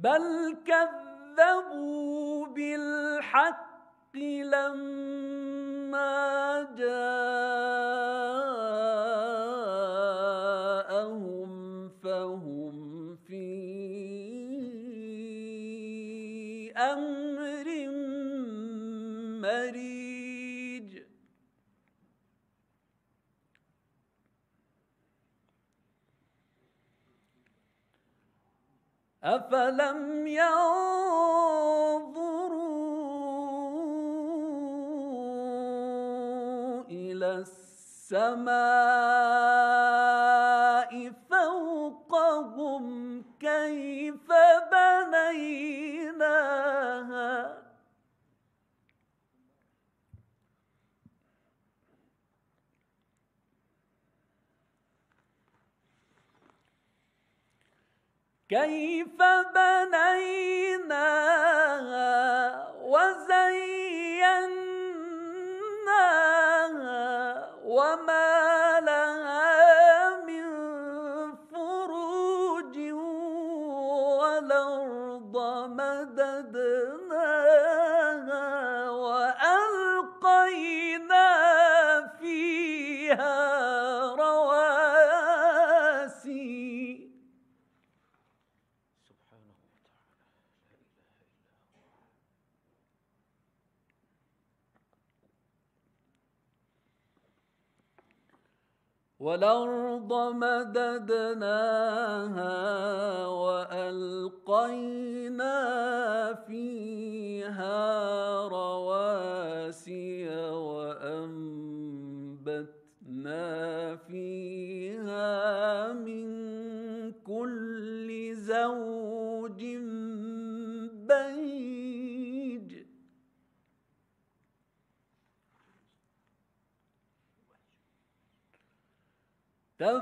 بل كذبوا بالحق لما جاءوا أفلم ينظروا إلى السماء فوقهم كيف بنيت كيف بنيناها وزيناها ولن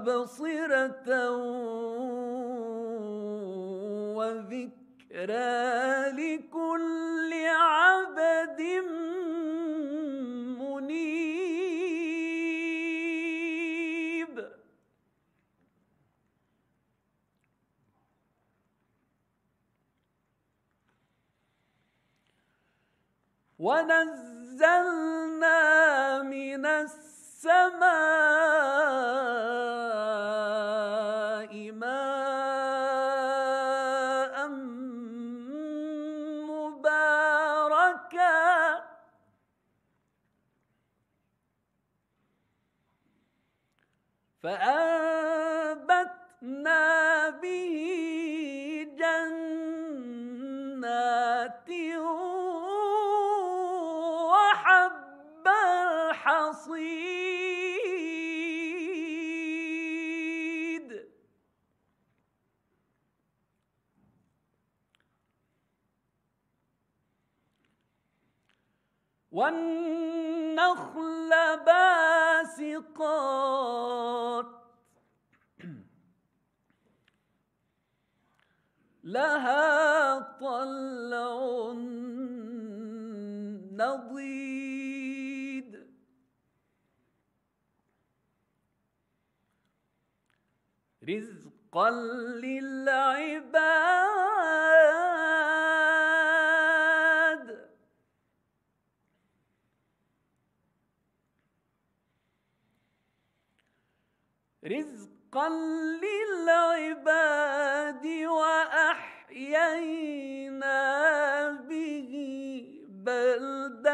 ومبصرة وذكرى لكل عبد منيب ونزلنا من السماء والنخل باسقات لها طلع نضيد رزقا للعباد رزقا للعباد وأحيينا به بلدة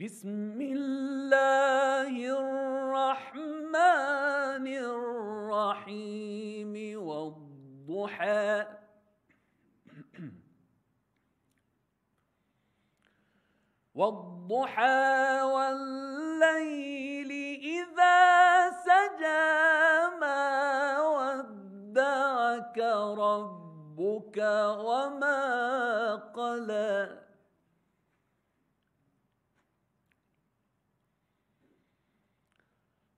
بسم الله الرحمن الرحيم والضحى والضحى والليل إذا سجى ما ودعك ربك وما قلى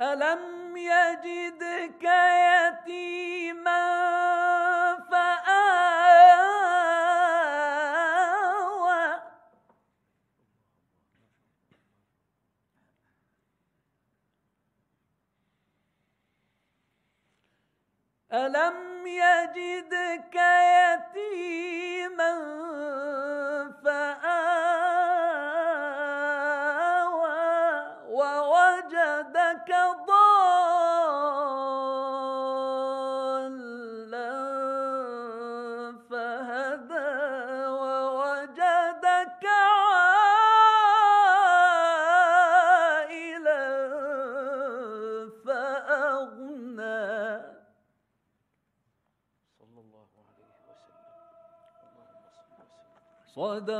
ألم يجدك يتيما فآوى ألم يجدك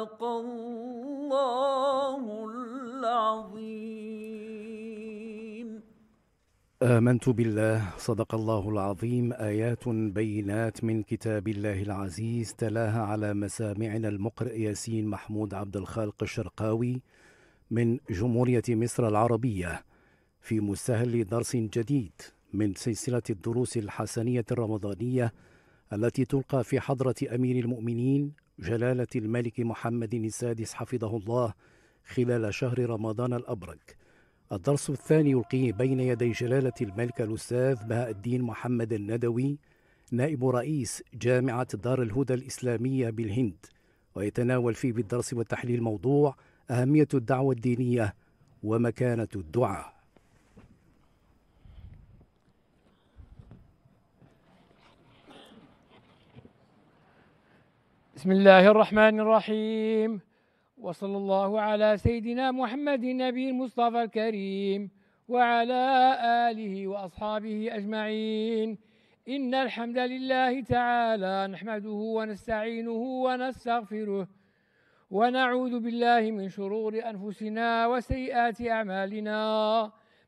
صدق الله العظيم آمنت بالله صدق الله العظيم آيات بينات من كتاب الله العزيز تلاها على مسامعنا المقرئ ياسين محمود عبد الخالق الشرقاوي من جمهورية مصر العربية في مستهل درس جديد من سلسلة الدروس الحسنية الرمضانية التي تلقى في حضرة أمير المؤمنين جلالة الملك محمد السادس حفظه الله خلال شهر رمضان الأبرك الدرس الثاني يلقيه بين يدي جلالة الملك الأستاذ بهاء الدين محمد الندوي نائب رئيس جامعة دار الهدى الإسلامية بالهند ويتناول فيه بالدرس والتحليل موضوع أهمية الدعوة الدينية ومكانة الدعاء بسم الله الرحمن الرحيم وصلى الله على سيدنا محمد النبي المصطفى الكريم وعلى آله وأصحابه أجمعين إن الحمد لله تعالى نحمده ونستعينه ونستغفره ونعوذ بالله من شرور أنفسنا وسيئات أعمالنا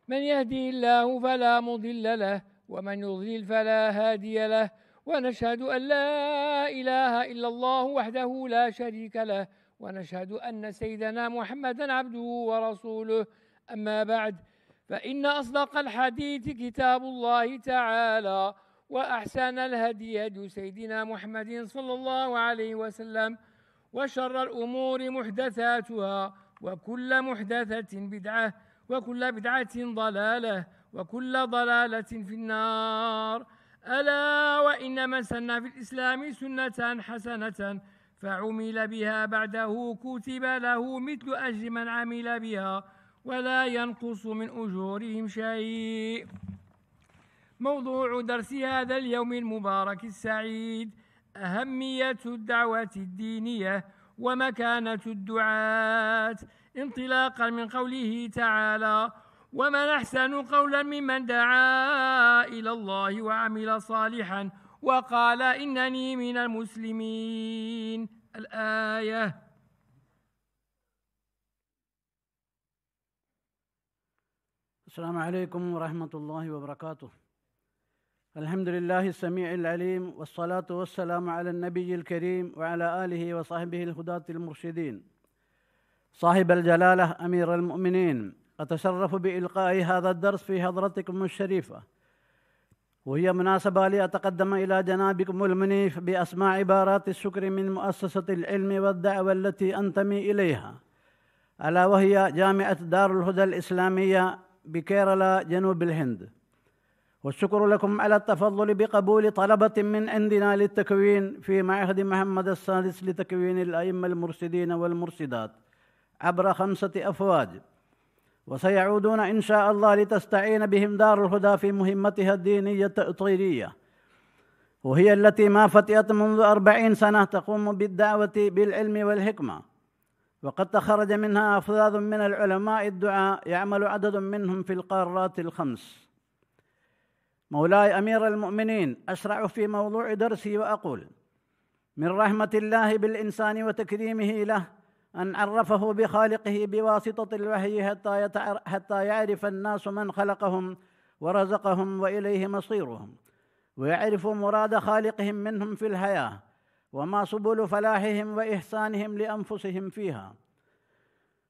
من يهدي الله فلا مضل له ومن يضلل فلا هادي له ونشهد أن لا إله إلا الله وحده لا شريك له ونشهد أن سيدنا محمدًا عبده ورسوله أما بعد فإن أصدق الحديث كتاب الله تعالى وأحسن الهدي هدي سيدنا محمد صلى الله عليه وسلم وشر الأمور محدثاتها وكل محدثة بدعة وكل بدعة ضلالة وكل ضلالة في النار ألا وإن من سن في الإسلام سنة حسنة فعمل بها بعده كتب له مثل أجر من عمل بها ولا ينقص من أجورهم شيء موضوع درس هذا اليوم المبارك السعيد أهمية الدعوة الدينية ومكانة الدعاة انطلاقا من قوله تعالى ومن أحسن قولا ممن دعا إلى الله وعمل صالحا وقال إنني من المسلمين الآية السلام عليكم ورحمة الله وبركاته الحمد لله السميع العليم والصلاة والسلام على النبي الكريم وعلى آله وصحبه الهداة المرشدين صاحب الجلالة أمير المؤمنين أتشرف بإلقاء هذا الدرس في حضرتكم الشريفة وهي مناسبة لأتقدم إلى جنابكم المنيف بأسماع عبارات الشكر من مؤسسة العلم والدعوة التي أنتمي إليها ألا وهي جامعة دار الهدى الإسلامية بكيرلا جنوب الهند والشكر لكم على التفضل بقبول طلبة من عندنا للتكوين في معهد محمد السادس لتكوين الأئمة المرشدين والمرشدات عبر خمسة أفواج وسيعودون ان شاء الله لتستعين بهم دار الهدى في مهمتها الدينيه التاطيريه وهي التي ما فتئت منذ أربعين سنة تقوم بالدعوة بالعلم والحكمة وقد تخرج منها أفراد من العلماء الدعاء يعمل عدد منهم في القارات الخمس مولاي أمير المؤمنين أشرع في موضوع درسي وأقول من رحمة الله بالإنسان وتكريمه له أن عرفه بخالقه بواسطة الوحي حتى, حتى يعرف الناس من خلقهم ورزقهم وإليه مصيرهم ويعرف مراد خالقهم منهم في الحياة وما سبل فلاحهم وإحسانهم لأنفسهم فيها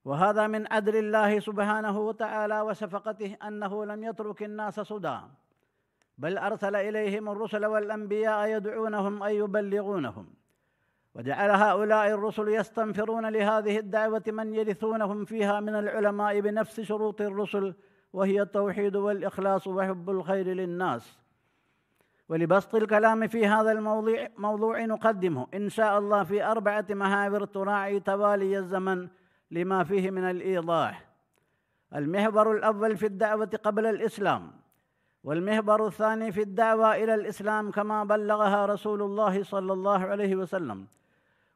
وهذا من عدل الله سبحانه وتعالى وشفقته أنه لم يترك الناس سدى بل أرسل إليهم الرسل والأنبياء يدعونهم أن يبلغونهم وجعل هؤلاء الرسل يستنفرون لهذه الدعوة من يرثونهم فيها من العلماء بنفس شروط الرسل وهي التوحيد والإخلاص وحب الخير للناس ولبسط الكلام في هذا الموضوع موضوع نقدمه إن شاء الله في أربعة محاور تراعي توالي الزمن لما فيه من الإيضاح المحور الأول في الدعوة قبل الإسلام والمحور الثاني في الدعوة إلى الإسلام كما بلغها رسول الله صلى الله عليه وسلم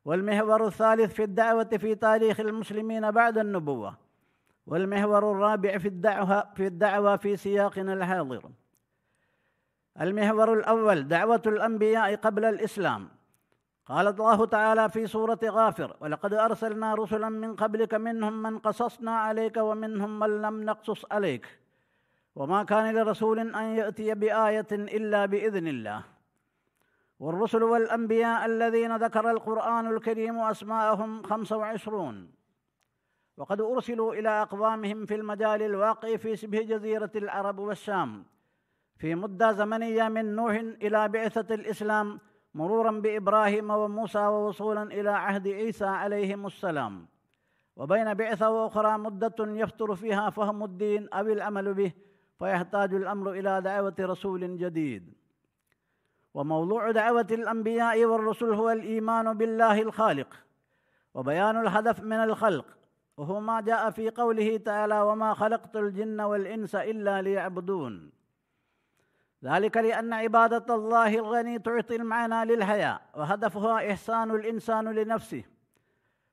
والمحور الثالث في الدعوة في تاريخ المسلمين بعد النبوة والمحور الرابع في الدعوة في الدعوة في سياقنا الحاضر المحور الأول دعوة الأنبياء قبل الإسلام قال الله تعالى في سورة غافر ولقد أرسلنا رسلا من قبلك منهم من قصصنا عليك ومنهم من لم نقصص عليك وما كان لرسول أن يأتي بآية إلا بإذن الله والرسل والأنبياء الذين ذكر القرآن الكريم أسماءهم خمسة وعشرون وقد أرسلوا إلى أقوامهم في المجال الواقع في شبه جزيرة العرب والشام في مدة زمنية من نوح إلى بعثة الإسلام مرورا بإبراهيم وموسى ووصولا إلى عهد عيسى عليهم السلام وبين بعثة وأخرى مدة يفتر فيها فهم الدين أو العمل به فيحتاج الأمر إلى دعوة رسول جديد وموضوع دعوة الأنبياء والرسل هو الإيمان بالله الخالق وبيان الهدف من الخلق وهو ما جاء في قوله تعالى وما خلقت الجن والإنس إلا ليعبدون ذلك لأن عبادة الله الغني تعطي المعنى للحياة وهدفها إحسان الإنسان لنفسه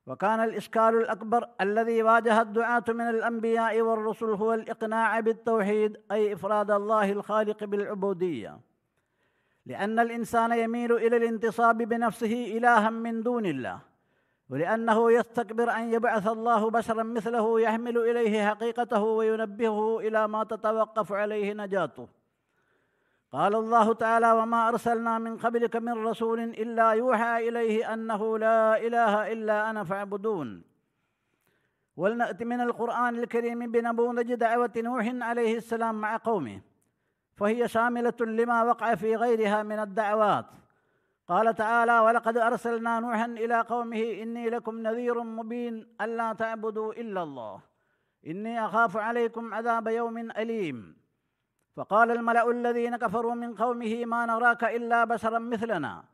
وكان الإشكال الأكبر الذي واجه الدعاة من الأنبياء والرسل هو الإقناع بالتوحيد أي إفراد الله الخالق بالعبودية لأن الإنسان يميل إلى الانتصاب بنفسه إلها من دون الله ولأنه يستكبر أن يبعث الله بشرا مثله يحمل إليه حقيقته وينبهه إلى ما تتوقف عليه نجاته قال الله تعالى وما أرسلنا من قبلك من رسول إلا يوحى إليه أنه لا إله إلا أنا فاعبدون ولنأت من القرآن الكريم بنموذج دعوة نوح عليه السلام مع قومه فهي شاملة لما وقع في غيرها من الدعوات قال تعالى ولقد أرسلنا نوحا إلى قومه إني لكم نذير مبين ألا تعبدوا إلا الله إني أخاف عليكم عذاب يوم أليم فقال الملأ الذين كفروا من قومه ما نراك إلا بشرا مثلنا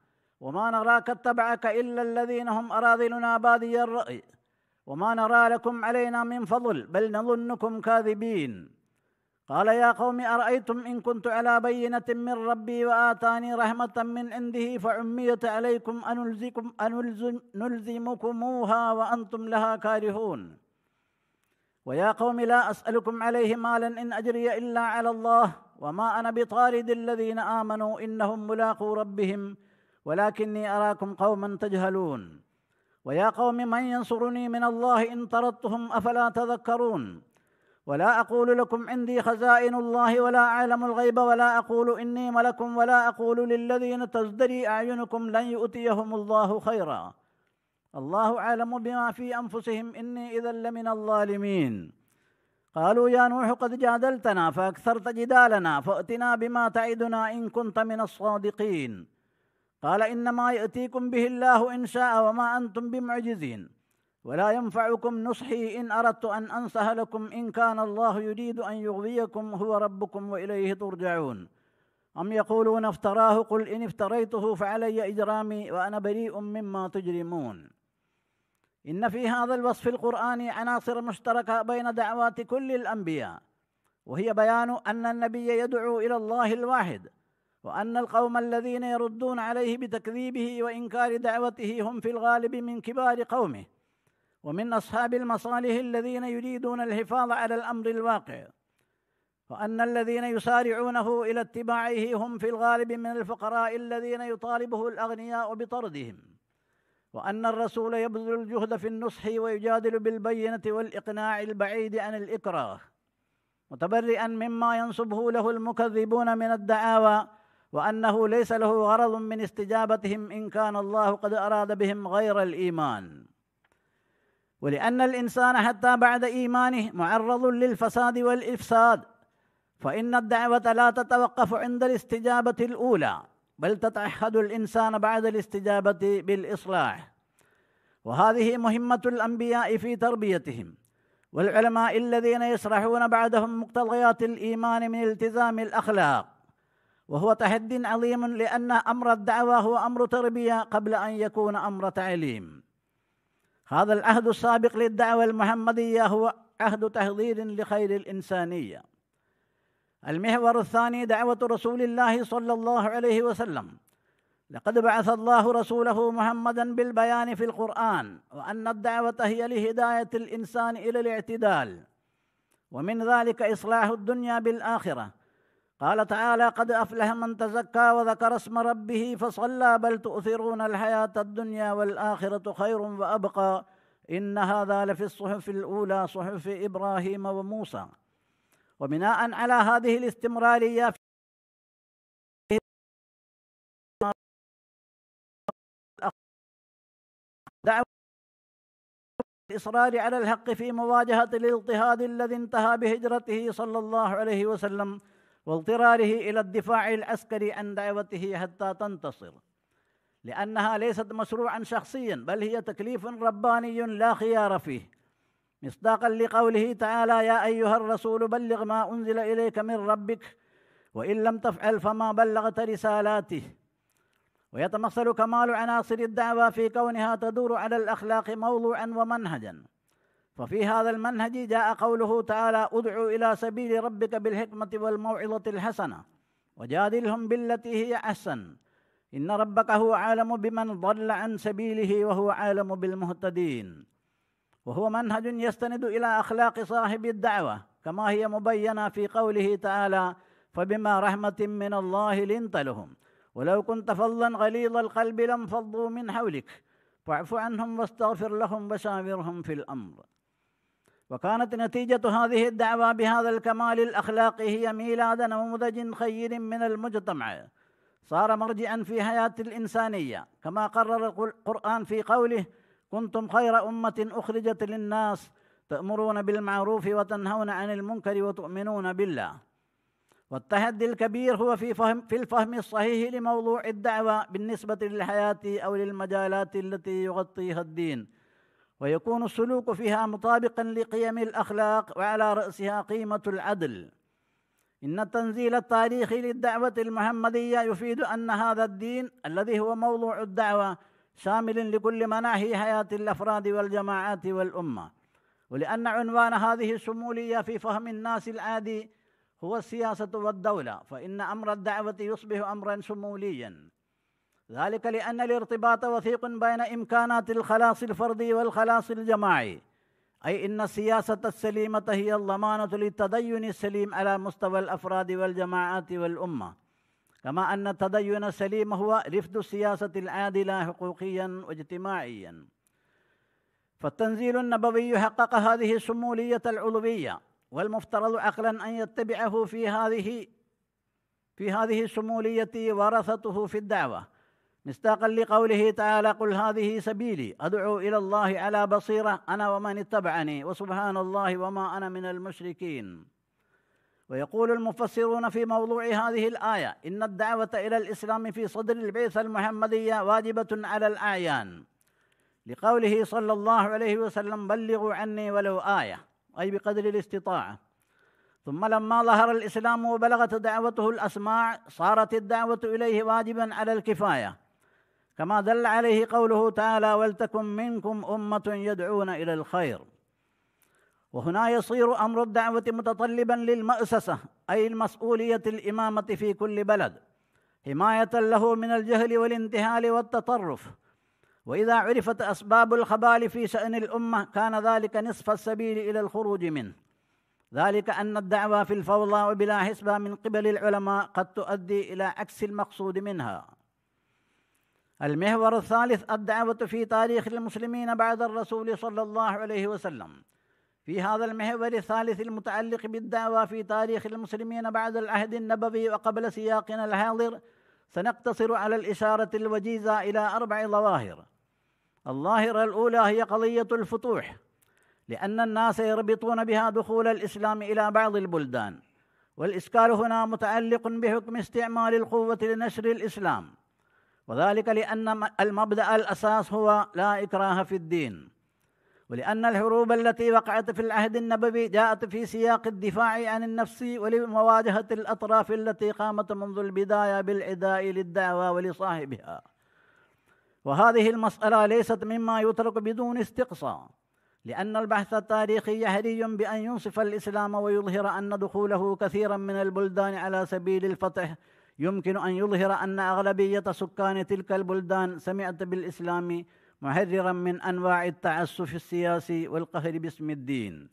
وما نراك اتبعك إلا الذين هم أراذلنا بادي الرأي وما نرى لكم علينا من فضل بل نظنكم كاذبين قال يا قوم أرأيتم إن كنت على بينة من ربي وآتاني رحمة من عنده فعميت عليكم أنلزمكم أنلزم نلزمكموها وأنتم لها كارهون ويا قوم لا أسألكم عليه مالا إن أجري إلا على الله وما أنا بطارد الذين آمنوا إنهم ملاقو ربهم ولكني أراكم قوما تجهلون ويا قوم من ينصرني من الله إن طردتهم أفلا تذكرون ولا أقول لكم عندي خزائن الله ولا أعلم الغيب ولا أقول إني ملك ولا أقول للذين تزدري أعينكم لن يؤتيهم الله خيرا الله أعلم بما في أنفسهم إني إذا لمن الظالمين قالوا يا نوح قد جادلتنا فأكثرت جدالنا فأتنا بما تعدنا إن كنت من الصادقين قال إنما يأتيكم به الله إن شاء وما أنتم بمعجزين ولا ينفعكم نصحي إن أردت أن أنصح لكم إن كان الله يريد أن يغويكم هو ربكم وإليه ترجعون أم يقولون افتراه قل إن افتريته فعلي إجرامي وأنا بريء مما تجرمون إن في هذا الوصف القرآني عناصر مشتركة بين دعوات كل الأنبياء وهي بيان أن النبي يدعو إلى الله الواحد وأن القوم الذين يردون عليه بتكذيبه وإنكار دعوته هم في الغالب من كبار قومه ومن أصحاب المصالح الذين يريدون الحفاظ على الأمر الواقع وأن الذين يسارعونه إلى اتباعه هم في الغالب من الفقراء الذين يطالبه الأغنياء بطردهم وأن الرسول يبذل الجهد في النصح ويجادل بالبينة والإقناع البعيد عن الإكراه متبرئا مما ينصبه له المكذبون من الدعاوى وأنه ليس له غرض من استجابتهم إن كان الله قد أراد بهم غير الإيمان ولأن الإنسان حتى بعد إيمانه معرض للفساد والإفساد فإن الدعوة لا تتوقف عند الاستجابة الأولى بل تتعهد الإنسان بعد الاستجابة بالإصلاح وهذه مهمة الأنبياء في تربيتهم والعلماء الذين يشرحون بعدهم مقتضيات الإيمان من التزام الأخلاق وهو تحد عظيم لأن أمر الدعوة هو أمر تربية قبل أن يكون أمر تعليم هذا العهد السابق للدعوة المحمدية هو عهد تحضير لخير الإنسانية المحور الثاني دعوة رسول الله صلى الله عليه وسلم لقد بعث الله رسوله محمدا بالبيان في القرآن وأن الدعوة هي لهداية الإنسان إلى الاعتدال ومن ذلك إصلاح الدنيا بالآخرة قال تعالى قد أفلح من تزكى وذكر اسم ربه فصلى بل تؤثرون الحياة الدنيا والآخرة خير وأبقى إن هذا لفي الصحف الأولى صحف إبراهيم وموسى وبناء على هذه الاستمرارية في دعوة الإصرار على الحق في مواجهة الاضطهاد الذي انتهى بهجرته صلى الله عليه وسلم واضطراره إلى الدفاع العسكري عن دعوته حتى تنتصر لأنها ليست مشروعا شخصيا بل هي تكليف رباني لا خيار فيه مصداقا لقوله تعالى يا أيها الرسول بلغ ما أنزل إليك من ربك وإن لم تفعل فما بلغت رسالاته ويتمثل كمال عناصر الدعوة في كونها تدور على الأخلاق موضوعا ومنهجا ففي هذا المنهج جاء قوله تعالى ادعوا الى سبيل ربك بالحكمه والموعظه الحسنه وجادلهم بالتي هي احسن ان ربك هو عالم بمن ضل عن سبيله وهو عالم بالمهتدين وهو منهج يستند الى اخلاق صاحب الدعوه كما هي مبينه في قوله تعالى فبما رحمه من الله لنت لهم ولو كنت فظا غليظ القلب لانفضوا من حولك فاعف عنهم واستغفر لهم وشاورهم في الامر وكانت نتيجة هذه الدعوة بهذا الكمال الأخلاقي هي ميلاد نموذج خير من المجتمع صار مرجعا في حياة الإنسانية كما قرر القرآن في قوله كنتم خير أمة أخرجت للناس تأمرون بالمعروف وتنهون عن المنكر وتؤمنون بالله والتحدي الكبير هو في فهم في الفهم الصحيح لموضوع الدعوة بالنسبة للحياة أو للمجالات التي يغطيها الدين ويكون السلوك فيها مطابقا لقيم الاخلاق وعلى راسها قيمه العدل ان التنزيل التاريخي للدعوه المحمديه يفيد ان هذا الدين الذي هو موضوع الدعوه شامل لكل مناحي حياه الافراد والجماعات والامه ولان عنوان هذه الشموليه في فهم الناس العادي هو السياسه والدوله فان امر الدعوه يصبح امرا شموليا ذلك لأن الارتباط وثيق بين إمكانات الخلاص الفردي والخلاص الجماعي أي إن السياسة السليمة هي الضمانة للتدين السليم على مستوى الأفراد والجماعات والأمة كما أن التدين السليم هو رفد السياسة العادلة حقوقيا واجتماعيا فالتنزيل النبوي حقق هذه الشمولية العلوية والمفترض عقلا أن يتبعه في هذه في هذه الشمولية ورثته في الدعوة مصداقا لقوله تعالى قل هذه سبيلي أدعو إلى الله على بصيرة أنا ومن اتبعني وسبحان الله وما أنا من المشركين ويقول المفسرون في موضوع هذه الآية إن الدعوة إلى الإسلام في صدر البعثة المحمدية واجبة على الأعيان لقوله صلى الله عليه وسلم بلغوا عني ولو آية أي بقدر الاستطاعة ثم لما ظهر الإسلام وبلغت دعوته الأسماع صارت الدعوة إليه واجبا على الكفاية كما دل عليه قوله تعالى ولتكن منكم أمة يدعون إلى الخير وهنا يصير أمر الدعوة متطلبا للمؤسسة أي المسؤولية الإمامة في كل بلد حماية له من الجهل والانتهال والتطرف وإذا عرفت أسباب الخبال في شأن الأمة كان ذلك نصف السبيل إلى الخروج منه ذلك أن الدعوة في الفوضى وبلا حسبة من قبل العلماء قد تؤدي إلى عكس المقصود منها المحور الثالث الدعوة في تاريخ المسلمين بعد الرسول صلى الله عليه وسلم في هذا المحور الثالث المتعلق بالدعوة في تاريخ المسلمين بعد العهد النبوي وقبل سياقنا الحاضر سنقتصر على الإشارة الوجيزة إلى أربع ظواهر الظاهرة الأولى هي قضية الفتوح لأن الناس يربطون بها دخول الإسلام إلى بعض البلدان والإشكال هنا متعلق بحكم استعمال القوة لنشر الإسلام وذلك لأن المبدأ الأساس هو لا إكراه في الدين ولأن الحروب التي وقعت في العهد النبوي جاءت في سياق الدفاع عن النفس ولمواجهة الأطراف التي قامت منذ البداية بالعداء للدعوة ولصاحبها وهذه المسألة ليست مما يترك بدون استقصاء لأن البحث التاريخي يهري بأن ينصف الإسلام ويظهر أن دخوله كثيرا من البلدان على سبيل الفتح يمكن أن يظهر أن أغلبية سكان تلك البلدان سمعت بالإسلام محررا من أنواع التعسف السياسي والقهر باسم الدين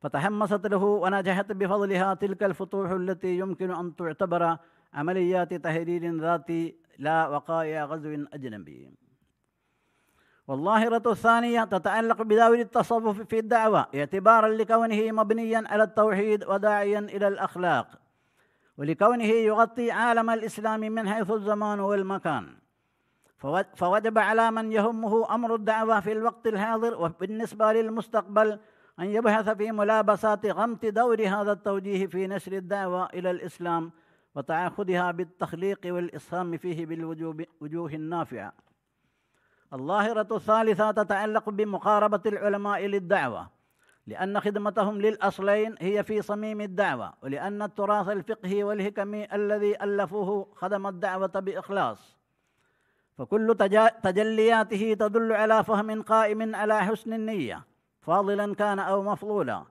فتحمست له ونجحت بفضلها تلك الفتوح التي يمكن أن تعتبر عمليات تهرير ذاتي لا وقائع غزو أجنبي والظاهرة الثانية تتعلق بدور التصوف في الدعوة اعتبارا لكونه مبنيا على التوحيد وداعيا إلى الأخلاق ولكونه يغطي عالم الإسلام من حيث الزمان والمكان فوجب على من يهمه أمر الدعوة في الوقت الحاضر وبالنسبة للمستقبل أن يبحث في ملابسات غمط دور هذا التوجيه في نشر الدعوة إلى الإسلام وتعاقدها بالتخليق والإسهام فيه بالوجوه النافعة الظاهرة الثالثة تتعلق بمقاربة العلماء للدعوة لأن خدمتهم للأصلين هي في صميم الدعوة ولأن التراث الفقهي والهكمي الذي ألفوه خدم الدعوة بإخلاص فكل تجلياته تدل على فهم قائم على حسن النية فاضلا كان أو مفضولا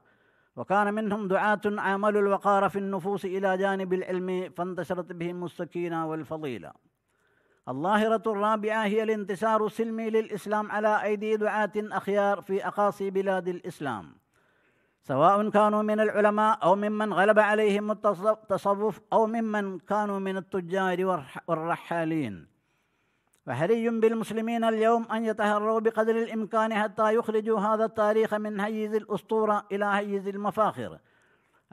وكان منهم دعاة عاملوا الوقار في النفوس إلى جانب العلم فانتشرت بهم السكينة والفضيلة الظاهرة الرابعة هي الانتصار السلمي للإسلام على أيدي دعاة أخيار في أقاصي بلاد الإسلام سواء كانوا من العلماء أو ممن غلب عليهم التصوف أو ممن كانوا من التجار والرحالين فحري بالمسلمين اليوم أن يتهروا بقدر الإمكان حتى يخرجوا هذا التاريخ من هيز الأسطورة إلى هيز المفاخر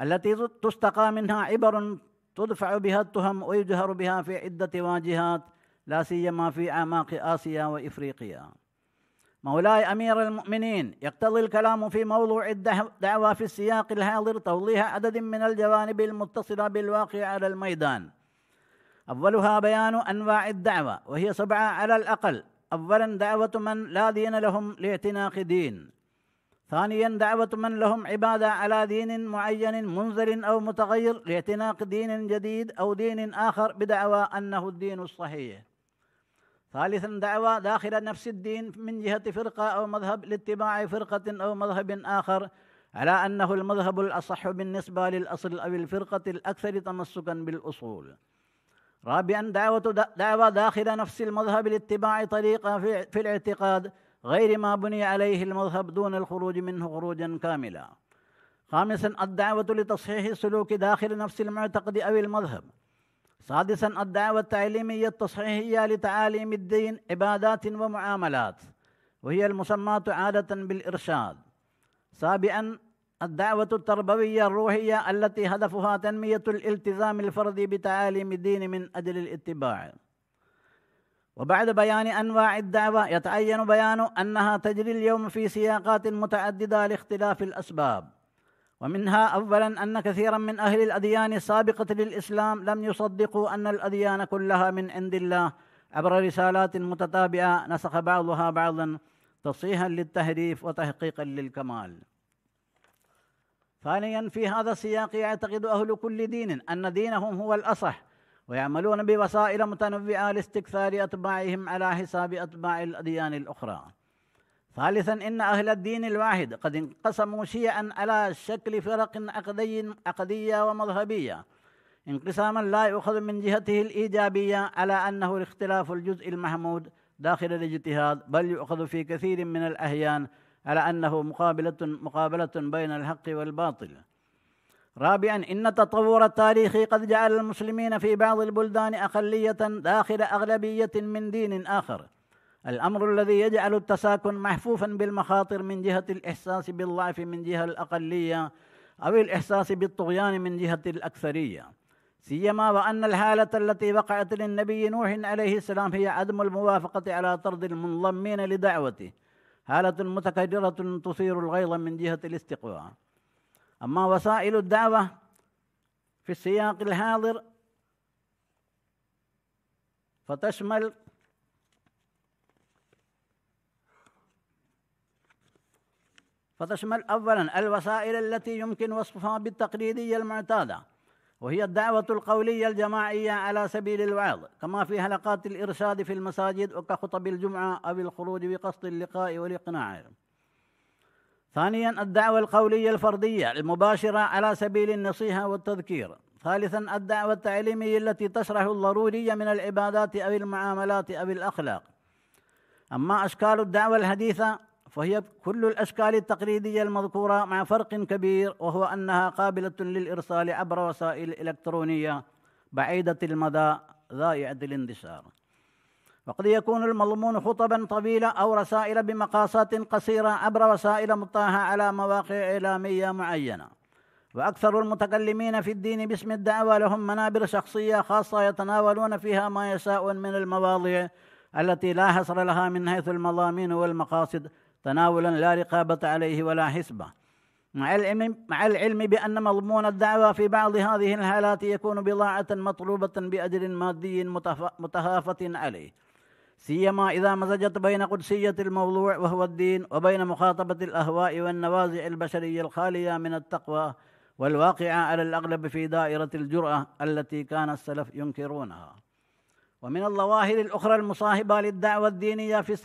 التي تستقى منها عبر تدفع بها التهم ويجهر بها في عدة واجهات لا سيما في أعماق آسيا وإفريقيا مولاي امير المؤمنين يقتضي الكلام في موضوع الدعوه في السياق الحاضر توضيح عدد من الجوانب المتصله بالواقع على الميدان اولها بيان انواع الدعوه وهي سبعه على الاقل اولا دعوه من لا دين لهم لاعتناق دين ثانيا دعوة من لهم عبادة على دين معين منزل أو متغير لاعتناق دين جديد أو دين آخر بدعوى أنه الدين الصحيح ثالثا دعوة داخل نفس الدين من جهة فرقة أو مذهب لاتباع فرقة أو مذهب آخر على أنه المذهب الأصح بالنسبة للأصل أو الفرقة الأكثر تمسكا بالأصول رابعا دعوة دعوة داخل نفس المذهب لاتباع طريقة في الاعتقاد غير ما بني عليه المذهب دون الخروج منه خروجا كاملا خامسا الدعوة لتصحيح السلوك داخل نفس المعتقد أو المذهب سادسا الدعوة التعليمية التصحيحية لتعاليم الدين عبادات ومعاملات وهي المسماة عادة بالإرشاد سابعا الدعوة التربوية الروحية التي هدفها تنمية الالتزام الفردي بتعاليم الدين من أجل الاتباع وبعد بيان أنواع الدعوة يتعين بيان أنها تجري اليوم في سياقات متعددة لاختلاف الأسباب ومنها اولا ان كثيرا من اهل الاديان السابقه للاسلام لم يصدقوا ان الاديان كلها من عند الله عبر رسالات متتابعه نسخ بعضها بعضا تصحيحا للتهريف وتحقيقا للكمال ثانيا في هذا السياق يعتقد اهل كل دين ان دينهم هو الاصح ويعملون بوسائل متنوعه لاستكثار اتباعهم على حساب اتباع الاديان الاخرى ثالثا إن أهل الدين الواحد قد انقسموا شيعا على شكل فرق عقدي عقدية ومذهبية انقساما لا يؤخذ من جهته الإيجابية على أنه الاختلاف الجزء المحمود داخل الاجتهاد بل يؤخذ في كثير من الأحيان على أنه مقابلة مقابلة بين الحق والباطل رابعا إن التطور التاريخي قد جعل المسلمين في بعض البلدان أقلية داخل أغلبية من دين آخر الأمر الذي يجعل التساكن محفوفا بالمخاطر من جهة الإحساس بالضعف من جهة الأقلية أو الإحساس بالطغيان من جهة الأكثرية سيما وأن الحالة التي وقعت للنبي نوح عليه السلام هي عدم الموافقة على طرد المنضمين لدعوته حالة متكررة تثير الغيظ من جهة الاستقواء أما وسائل الدعوة في السياق الحاضر فتشمل فتشمل أولا الوسائل التي يمكن وصفها بالتقليدية المعتادة وهي الدعوة القولية الجماعية على سبيل الوعظ كما في حلقات الإرشاد في المساجد وكخطب الجمعة أو الخروج بقصد اللقاء والإقناع ثانيا الدعوة القولية الفردية المباشرة على سبيل النصيحة والتذكير ثالثا الدعوة التعليمية التي تشرح الضرورية من العبادات أو المعاملات أو الأخلاق أما أشكال الدعوة الحديثة فهي كل الأشكال التقليدية المذكورة مع فرق كبير وهو أنها قابلة للإرسال عبر وسائل إلكترونية بعيدة المدى ذائعه الاندثار وقد يكون المضمون خطبا طويلة أو رسائل بمقاسات قصيرة عبر وسائل مطاحة على مواقع إعلامية معينة وأكثر المتكلمين في الدين باسم الدعوة لهم منابر شخصية خاصة يتناولون فيها ما يشاءون من المواضيع التي لا حصر لها من حيث المضامين والمقاصد تناولا لا رقابة عليه ولا حسبة مع العلم مع العلم بأن مضمون الدعوة في بعض هذه الحالات يكون بضاعة مطلوبة بأجر مادي متهافة عليه سيما إذا مزجت بين قدسية الموضوع وهو الدين وبين مخاطبة الأهواء والنوازع البشرية الخالية من التقوى والواقعة على الأغلب في دائرة الجرأة التي كان السلف ينكرونها ومن الظواهر الأخرى المصاحبة للدعوة الدينية في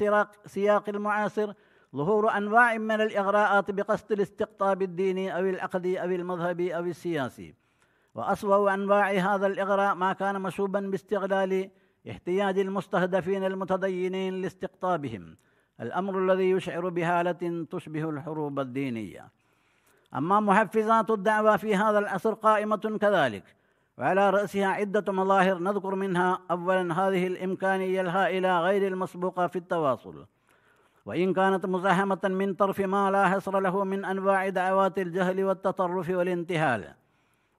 سياق المعاصر ظهور أنواع من الإغراءات بقصد الاستقطاب الديني أو العقدي أو المذهبي أو السياسي وأسوأ أنواع هذا الإغراء ما كان مشوبا باستغلال احتياج المستهدفين المتدينين لاستقطابهم الأمر الذي يشعر بهالة تشبه الحروب الدينية أما محفزات الدعوة في هذا العصر قائمة كذلك وعلى رأسها عدة مظاهر نذكر منها أولا هذه الإمكانية الهائلة غير المسبوقة في التواصل وإن كانت مزاحمة من طرف ما لا حصر له من أنواع دعوات الجهل والتطرف والانتهال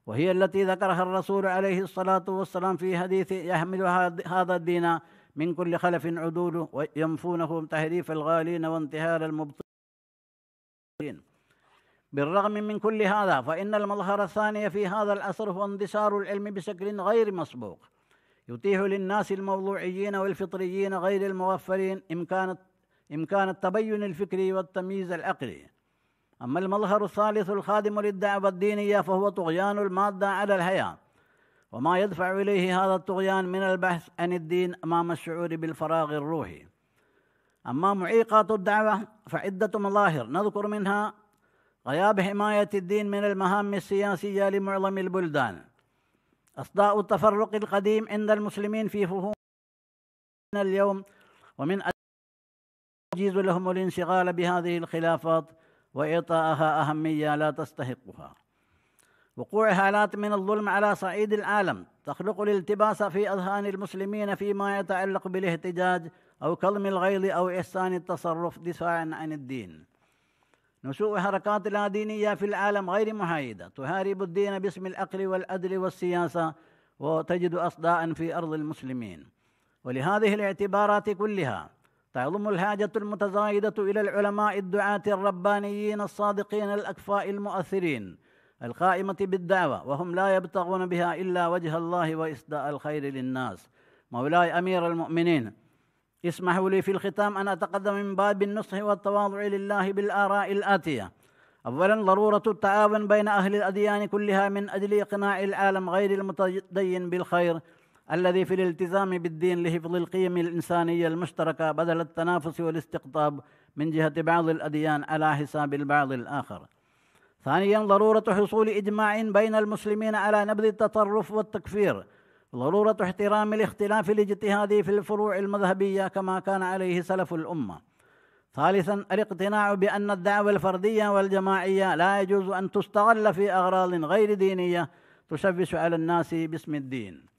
وهي التي ذكرها الرسول عليه الصلاة والسلام في حديث يحمل هذا الدين من كل خلف عدول وينفونه تهريف الغالين وانتهال المبطلين بالرغم من كل هذا فإن المظهر الثاني في هذا الأثر هو اندثار العلم بشكل غير مسبوق يتيح للناس الموضوعيين والفطريين غير المغفلين إمكان إمكان التبين الفكري والتمييز العقلي أما المظهر الثالث الخادم للدعوة الدينية فهو طغيان المادة على الحياة وما يدفع إليه هذا الطغيان من البحث عن الدين أمام الشعور بالفراغ الروحي أما معيقات الدعوة فعدة مظاهر نذكر منها غياب حماية الدين من المهام السياسية لمعظم البلدان أصداء التفرق القديم عند المسلمين في فهوم اليوم ومن يجيز لهم الانشغال بهذه الخلافات واعطائها اهميه لا تستحقها وقوع حالات من الظلم على صعيد العالم تخلق الالتباس في اذهان المسلمين فيما يتعلق بالاحتجاج او كظم الغيظ او احسان التصرف دفاعا عن الدين نشوء حركات لا دينيه في العالم غير محايده تهارب الدين باسم الاقل والعدل والسياسه وتجد اصداء في ارض المسلمين ولهذه الاعتبارات كلها تعظم الحاجة المتزايدة إلى العلماء الدعاة الربانيين الصادقين الأكفاء المؤثرين القائمة بالدعوة وهم لا يبتغون بها إلا وجه الله وإسداء الخير للناس مولاي أمير المؤمنين اسمحوا لي في الختام أن أتقدم من باب النصح والتواضع لله بالآراء الآتية أولا ضرورة التعاون بين أهل الأديان كلها من أجل إقناع العالم غير المتدين بالخير الذي في الالتزام بالدين لحفظ القيم الإنسانية المشتركة بدل التنافس والاستقطاب من جهة بعض الأديان على حساب البعض الآخر ثانيا ضرورة حصول إجماع بين المسلمين على نبذ التطرف والتكفير ضرورة احترام الاختلاف الاجتهادي في الفروع المذهبية كما كان عليه سلف الأمة ثالثا الاقتناع بأن الدعوة الفردية والجماعية لا يجوز أن تستغل في أغراض غير دينية تشبش على الناس باسم الدين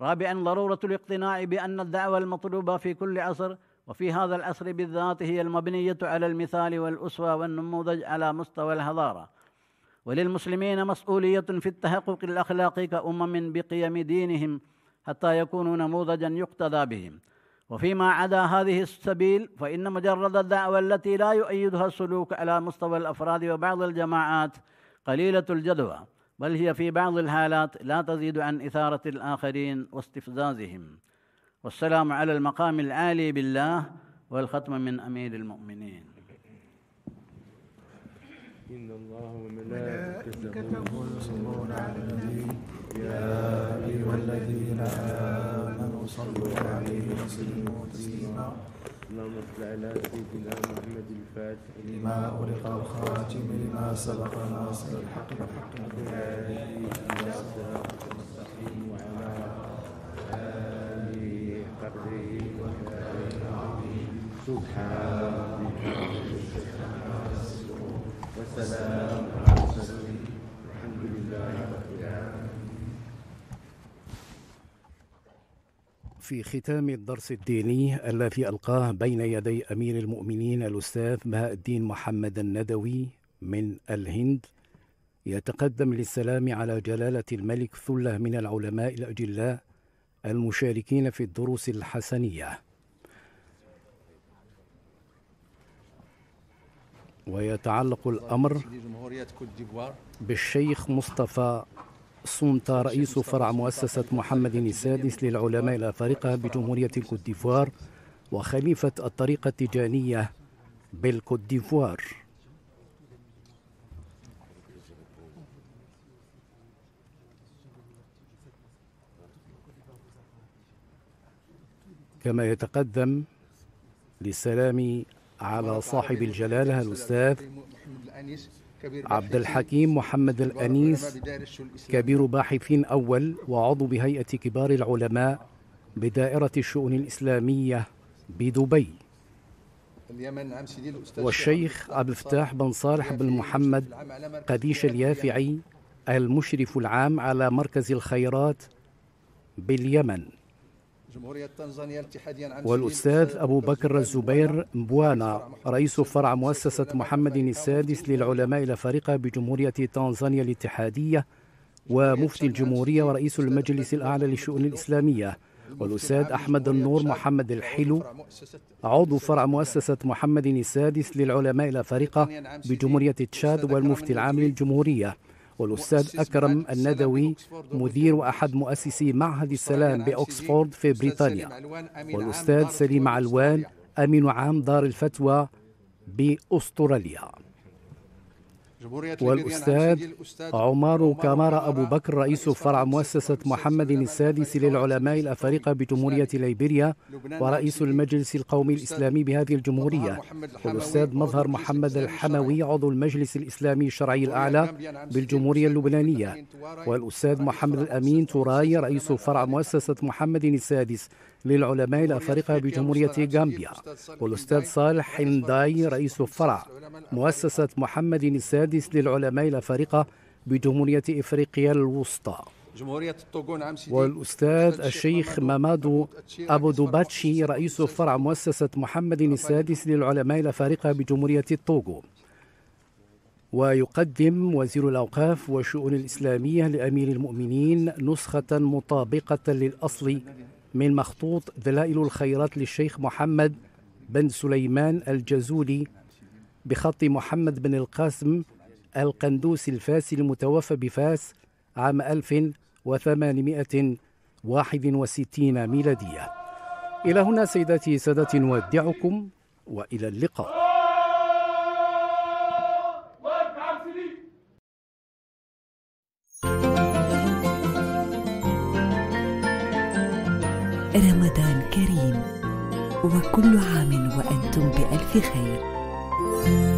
رابعا ضروره الاقتناع بان الدعوه المطلوبه في كل عصر وفي هذا العصر بالذات هي المبنيه على المثال والاسوه والنموذج على مستوى الحضاره وللمسلمين مسؤوليه في التحقق الاخلاقي كامم بقيم دينهم حتى يكونوا نموذجا يقتدى بهم وفيما عدا هذه السبيل فإن مجرد الدعوة التي لا يؤيدها السلوك على مستوى الأفراد وبعض الجماعات قليلة الجدوى بل هي في بعض الحالات لا تزيد عن إثارة الآخرين واستفزازهم والسلام على المقام العالي بالله والختم من أمير المؤمنين إن الله وملائكته يصلون على النبي يا أيها الذين آمنوا صلوا عليه وسلموا تسليما اللهم صل على سيدنا محمد الفاتح لما أغلق الخاتم لما سبق ناصر الحق بالحق الهادي إلى الصراط المستقيم وعلى آله قدره وكرمه العظيم سبحان ربك وسلام على في ختام الدرس الديني الذي ألقاه بين يدي أمير المؤمنين الأستاذ بهاء الدين محمد الندوي من الهند يتقدم للسلام على جلالة الملك ثلة من العلماء الأجلاء المشاركين في الدروس الحسنية ويتعلق الأمر بالشيخ مصطفى سونتا رئيس فرع مؤسسة محمد السادس للعلماء الأفارقة بجمهورية الكوت ديفوار وخليفة الطريقة التجانية بالكوت ديفوار كما يتقدم للسلام على صاحب الجلالة الأستاذ عبد الحكيم محمد الأنيس كبير باحثين أول وعضو بهيئة كبار العلماء بدائرة الشؤون الإسلامية بدبي والشيخ عبد الفتاح بن صالح بن محمد قديش اليافعي يعني. المشرف العام على مركز الخيرات باليمن والأستاذ آه، أبو بكر الزبير مبوانا رئيس فرع مؤسسة محمد السادس للعلماء الأفارقة بجمهورية تنزانيا الاتحادية ومفتي الجمهورية ورئيس المجلس الأعلى للشؤون الإسلامية والأستاذ أحمد النور محمد الحلو عضو فرع مؤسسة محمد السادس للعلماء الأفارقة بجمهورية تشاد والمفتي العام للجمهورية والأستاذ أكرم الندوي مدير وأحد مؤسسي معهد السلام بأكسفورد في بريطانيا والأستاذ سليم علوان أمين عام دار الفتوى بأستراليا والأستاذ عمار كامارا أبو بكر رئيس فرع مؤسسة محمد السادس للعلماء الأفارقة بجمهورية ليبيريا ورئيس المجلس القومي الإسلامي بهذه الجمهورية والأستاذ مظهر محمد الحموي عضو المجلس الإسلامي الشرعي الأعلى نعم، بالجمهورية اللبنانية والأستاذ محمد الأمين تراي رئيس فرع مؤسسة محمد السادس للعلماء الأفارقة بجمهورية غامبيا والأستاذ صالح حنداي رئيس فرع مؤسسة محمد السادس للعلماء الأفارقة بجمهورية إفريقيا الوسطى جمهورية الطوغون والأستاذ الشيخ مامادو أبو دوباتشي رئيس فرع مؤسسة محمد السادس للعلماء الأفارقة بجمهورية الطوغو ويقدم وزير الأوقاف والشؤون الإسلامية لأمير المؤمنين نسخة مطابقة للأصل من مخطوط دلائل الخيرات للشيخ محمد بن سليمان الجزولي بخط محمد بن القاسم القندوسي الفاسي المتوفى بفاس عام 1861 ميلادية إلى هنا سيداتي سادتي نودعكم وإلى اللقاء رمضان كريم وكل عام وأنتم بألف خير